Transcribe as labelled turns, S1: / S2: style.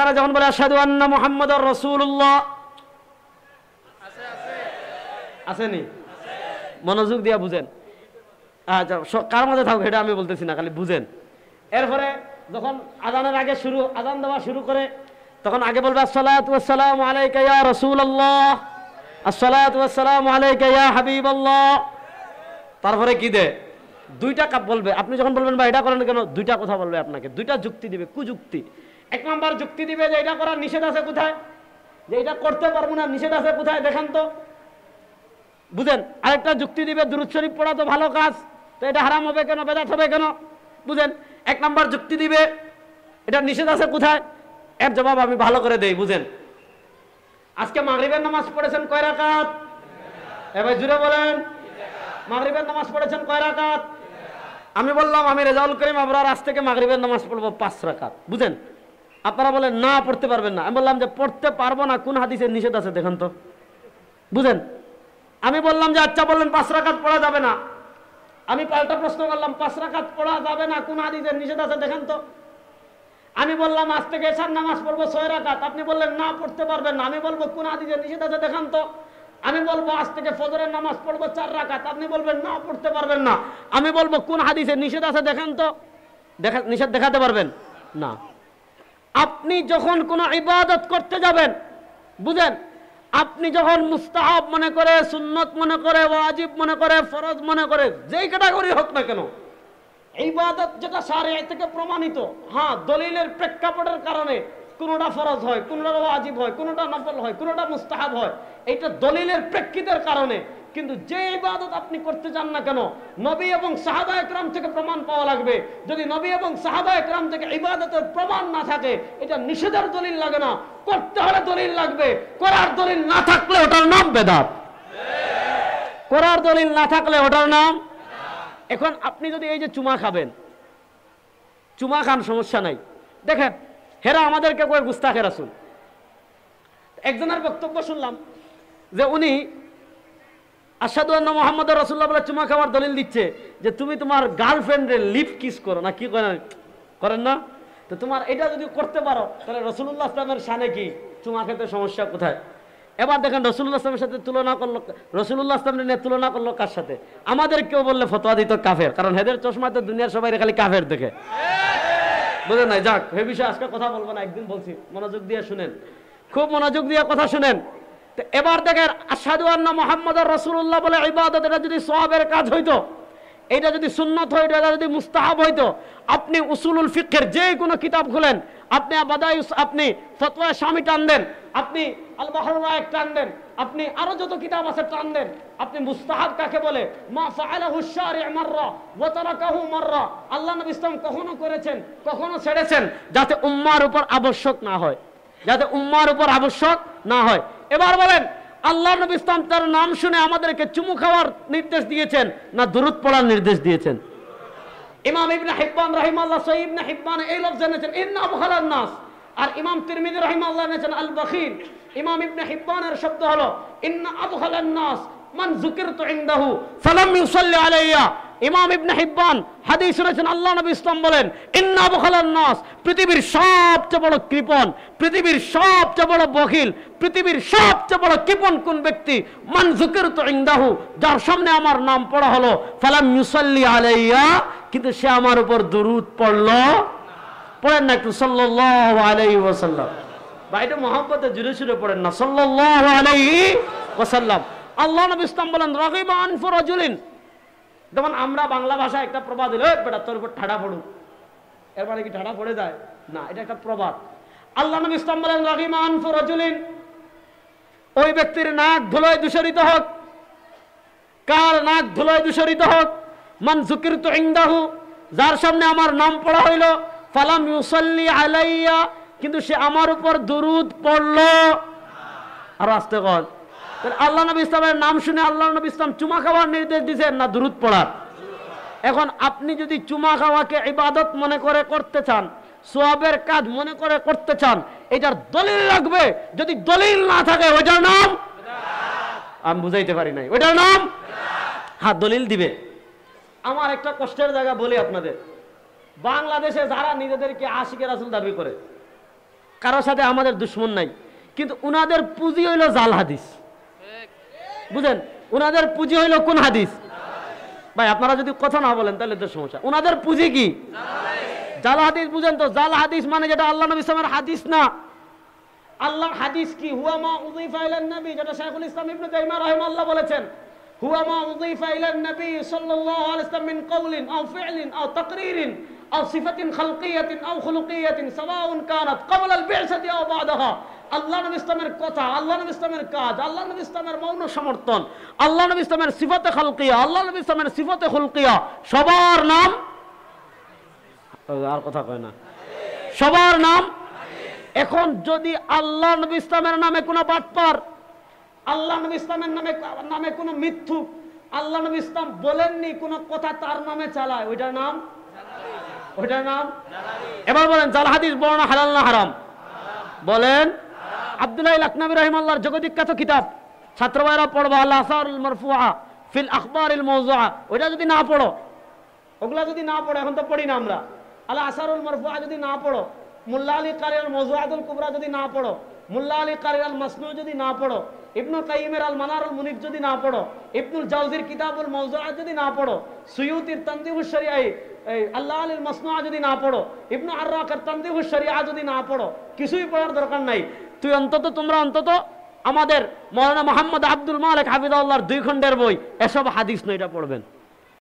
S1: তারা যখন বলে আসাদু আন্না মোহাম্মদ রসুল্লাহ আসেনি মনোযোগ দিয়া বুঝেন আচ্ছা কার মাঝে থাকুক সেটা আমি বলতেছি না খালি বুঝেন এরপরে যখন আদানের আগে শুরু আদান দেওয়া শুরু করে তখন আগে বলবে আসসালাম আলাইকা ইয়া আসসালাম আলাইকা হাবিব তারপরে কি দে দুইটা কাপ বলবে আপনি যখন বলবেন বা এটা করেন কেন দুইটা কথা বলবে আপনাকে দুইটা যুক্তি দিবে কুযুক্তি এক নম্বর যুক্তি দিবে যে এটা করার নিষেধ আছে কোথায় যে এটা করতে পারবো না নিষেধ আছে কোথায় দেখেন তো বুঝেন আরেকটা যুক্তি দিবে দুরুদ শরীফ পড়া তো ভালো কাজ তো এটা হারাম হবে কেন বেদাত হবে কেন বুঝেন এক নম্বর যুক্তি দিবে এটা নিষেধ আছে কোথায় এর জবাব আমি ভালো করে দেই বুঝেন আজকে মাগরিবের নামাজ পড়েছেন কয় রাকাত এবার জুড়ে বলেন মাগরিবের নামাজ পড়েছেন কয় রাকাত আমি বললাম আমি রেজাউল করিম আবরার আজ থেকে মাগরিবের নামাজ পড়বো পাঁচ রাকাত বুঝেন আপনারা বলেন না পড়তে পারবেন না আমি বললাম যে পড়তে পারবো না কোন হাদিসের নিষেধ আছে দেখেন তো বুঝেন আমি বললাম যে আচ্ছা বললেন পাঁচ কাজ পড়া যাবে না আমি পাল্টা প্রশ্ন করলাম পাঁচ কাজ পড়া যাবে না কোন হাদিসের নিষেধ আছে দেখেন তো আমি বললাম আজ থেকে এসার নামাজ পড়বো ছয় কাত আপনি বললেন না পড়তে পারবেন না আমি বলবো কোন হাদিসের নিষেধ আছে দেখান তো আমি বলবো আজ থেকে ফজরের নামাজ পড়বো চার রাকাত আপনি বলবেন না পড়তে পারবেন না আমি বলবো কোন হাদিসের নিষেধ আছে দেখান তো দেখা নিষেধ দেখাতে পারবেন না আপনি যখন কোনো ইবাদত করতে যাবেন বুঝেন আপনি যখন মুস্তাহাব মনে করে সুন্নত মনে করে ওয়াজিব মনে করে ফরজ মনে করে যেই ক্যাটাগরি হোক না কেন বাদত যেটা সারে থেকে প্রমাণিত হ্যাঁ দলিলের প্রেক্ষাপটের কারণে কোনোটা ফরজ হয় কোনোটা আজিব হয় কোনোটা নফল হয় কোনোটা মুস্তাহাব হয় এটা দলিলের প্রেক্ষিতের কারণে কিন্তু যে ইবাদত আপনি করতে চান না কেন নবী এবং সাহাবা একরাম থেকে প্রমাণ পাওয়া লাগবে যদি নবী এবং সাহাবা একরাম থেকে ইবাদতের প্রমাণ না থাকে এটা নিষেধের দলিল লাগে না করতে হলে দলিল লাগবে করার দলিল না থাকলে ওটার নাম বেদাত করার দলিল না থাকলে ওটার নাম এখন আপনি যদি এই যে চুমা খাবেন চুমা খান সমস্যা নাই দেখেন হেরা আমাদেরকে কয়ে গুস্তাখে রাসুল একজনের বক্তব্য শুনলাম যে উনি আসাদু আন্না মোহাম্মদ রসুল্লাহ বলে চুমা খাওয়ার দলিল দিচ্ছে যে তুমি তোমার গার্লফ্রেন্ডের লিপ কিস করো না কি করেন করেন না তো তোমার এটা যদি করতে পারো তাহলে রসুল্লাহ ইসলামের সানে কি চুমা খেতে সমস্যা কোথায় এবার দেখেন রসুল্লাহ ইসলামের সাথে তুলনা করলো রসুল্লাহ ইসলামের নিয়ে তুলনা করলো কার সাথে আমাদের কেউ বললে ফতোয়া দিত কাফের কারণ হেদের চশমাতে দুনিয়ার সবাই খালি কাফের দেখে বোঝেন নাই যাক হে বিষয়ে আজকে কথা বলবো না একদিন বলছি মনোযোগ দিয়ে শুনেন খুব মনোযোগ দিয়ে কথা শুনেন এবার দেখেন আসাদু আন্না মোহাম্মদ রসুল্লাহ বলে ইবাদত এটা যদি সবের কাজ হইতো এটা যদি সুন্নত হইত এটা যদি মুস্তাহাব হইতো আপনি উসুলুল ফিকের যে কোনো কিতাব খুলেন আপনি আবাদায়ুস আপনি ফতোয়া স্বামী টান দেন আপনি আল টান দেন আপনি আরো যত কিতাব আছে টান দেন আপনি মুস্তাহাব কাকে বলে মা মাররা আল্লাহ ইসলাম কখনো করেছেন কখনো ছেড়েছেন যাতে উম্মার উপর আবশ্যক না হয় যাতে উম্মার উপর আবশ্যক না হয় এবার বলেন আল্লাহ নবী ইসলাম তার নাম শুনে আমাদেরকে চুমু খাওয়ার নির্দেশ দিয়েছেন না দূরত পড়ার নির্দেশ দিয়েছেন ইমাম ইবনে হিব্বান রাহিমাল্লাহ আল্লাহ ইবনে হিব্বান এই লফজ এনেছেন ইন্না নাস আর ইমাম তিরমিজি রহিমা আল্লাহ আল বখিল ইমাম ইবনে হিব্বানের শব্দ হলো ইন্না আদখালান নাস মান যুকিরতু ইনদাহু ফালাম ইউসাল্লি আলাইয়া ইমাম ইবনে হিব্বান হাদিস শুনেছেন আল্লাহ নবী ইসলাম বলেন ইন্না আবখালান নাস পৃথিবীর সবচেয়ে বড় কৃপণ পৃথিবীর সবচেয়ে বড় বখিল পৃথিবীর সবচেয়ে বড় কৃপণ কোন ব্যক্তি মান যুকিরতু ইনদাহু যার সামনে আমার নাম পড়া হলো ফালাম ইউসাল্লি আলাইয়া কিন্তু সে আমার উপর দরুদ পড়ল পড়েন না একটু সাল্লাল্লাহু আলাইহি ওয়াসাল্লাম বা এটা মোহাম্মতে জুড়ে সুরে পড়েন না সাল্লাহ আল্লাহ নবী ইসলাম বলেন রহিবান ফরাজুলিন যেমন আমরা বাংলা ভাষা একটা প্রবাদ হলো বেটা তোর উপর ঠাডা পড়ুক এর মানে কি ঠাডা পড়ে যায় না এটা একটা প্রবাদ আল্লাহ নবী ইসলাম বলেন রহিমান ফরাজুলিন ওই ব্যক্তির নাক ধুলোয় দূষরিত হোক কার নাক ধুলোয় দূষরিত হোক মান জুকির তো ইংদাহু যার সামনে আমার নাম পড়া হইল ফালাম ইউসল্লি আলাইয়া কিন্তু সে আমার উপর দুরুদ পড়ল আর আসতে কল আল্লাহ নবী ইসলামের নাম শুনে আল্লাহ নবী ইসলাম চুমা খাওয়ার নির্দেশ দিচ্ছেন না দুরুদ পড়ার এখন আপনি যদি চুমা খাওয়াকে ইবাদত মনে করে করতে চান সোয়াবের কাজ মনে করে করতে চান এটার দলিল লাগবে যদি দলিল না থাকে ওইটার নাম আমি বুঝাইতে পারি নাই ওইটার নাম হ্যাঁ দলিল দিবে আমার একটা কষ্টের জায়গা বলি আপনাদের বাংলাদেশে যারা নিজেদেরকে আশিকের আসল দাবি করে কারোর সাথে আমাদের দুশ্মন নাই কিন্তু উনাদের পুঁজি হইল জাল হাদিস বুঝেন উনাদের পুঁজি হইল কোন হাদিস ভাই আপনারা যদি কথা না বলেন তাহলে তো সমস্যা উনাদের পুঁজি কি জাল হাদিস বুঝেন তো জাল হাদিস মানে যেটা আল্লাহ নবী ইসলামের হাদিস না আল্লাহ হাদিস কি হুয়া মা উযিফা ইলান নবী যেটা শাইখুল ইসলাম ইবনে তাইমিয়া রাহিমাহুল্লাহ বলেছেন هو ما أضيف إلى النبي صلى الله عليه وسلم من قول أو فعل أو تقرير أو صفة خلقية أو خلقية سواء كانت قبل البعثة أو بعدها আল্লাহ নবী ইসলামের কথা আল্লাহ নবী ইসলামের কাজ আল্লাহ নবী ইসলামের মৌন সমর্থন আল্লাহ নবী ইসলামের সিফতে খলকিয়া আল্লাহ নবী ইসলামের সিফতে খুলকিয়া সবার নাম আর কথা কয় না সবার নাম এখন যদি আল্লাহ নবী ইসলামের নামে কোনো পার আল্লাহ নবী ইসলামের নামে নামে কোনো মিথ্যু আল্লাহ নবী ইসলাম বলেননি কোনো কথা তার নামে চালায় ওইটার নাম ওইটার নাম এবার বলেন জাল হাদিস বর্ণা হালাল না হারাম বলেন আব্দুল্লাহ লাকনাবি রহিম আল্লাহর জগদিখ্যাত কিতাব ছাত্রবায়রা পড়বা আল্লাহ আসারুল মরফুয়া ফিল আখবর ইল মৌজুয়া ওইটা যদি না পড়ো ওগুলা যদি না পড়ো এখন তো পড়ি না আমরা আল্লাহ আসারুল মরফুয়া যদি না পড়ো মোল্লা আলী কারিয়াল মৌজুয়াদুল কুবরা যদি না পড়ো মোল্লা আলী কারিয়াল মাসনু যদি না পড়ো ইবনুল কাইমের আল মানারুল মুনির যদি না পড়ো ইবনুল জাউজির কিতাবুল মৌজুআ যদি না পড়ো সুয়ুতির তানজিবুল আই আল্লাহ আলীর মসনুয়া যদি না পড়ো ইবনু আর্রাকের তানজিবুল শরিয়া যদি না পড়ো কিছুই পড়ার দরকার নাই তুই অন্তত তোমরা অন্তত আমাদের মৌলানা মোহাম্মদ আব্দুল মালিক হাফিদাউল্লাহর দুই খণ্ডের বই এসব হাদিস এটা পড়বেন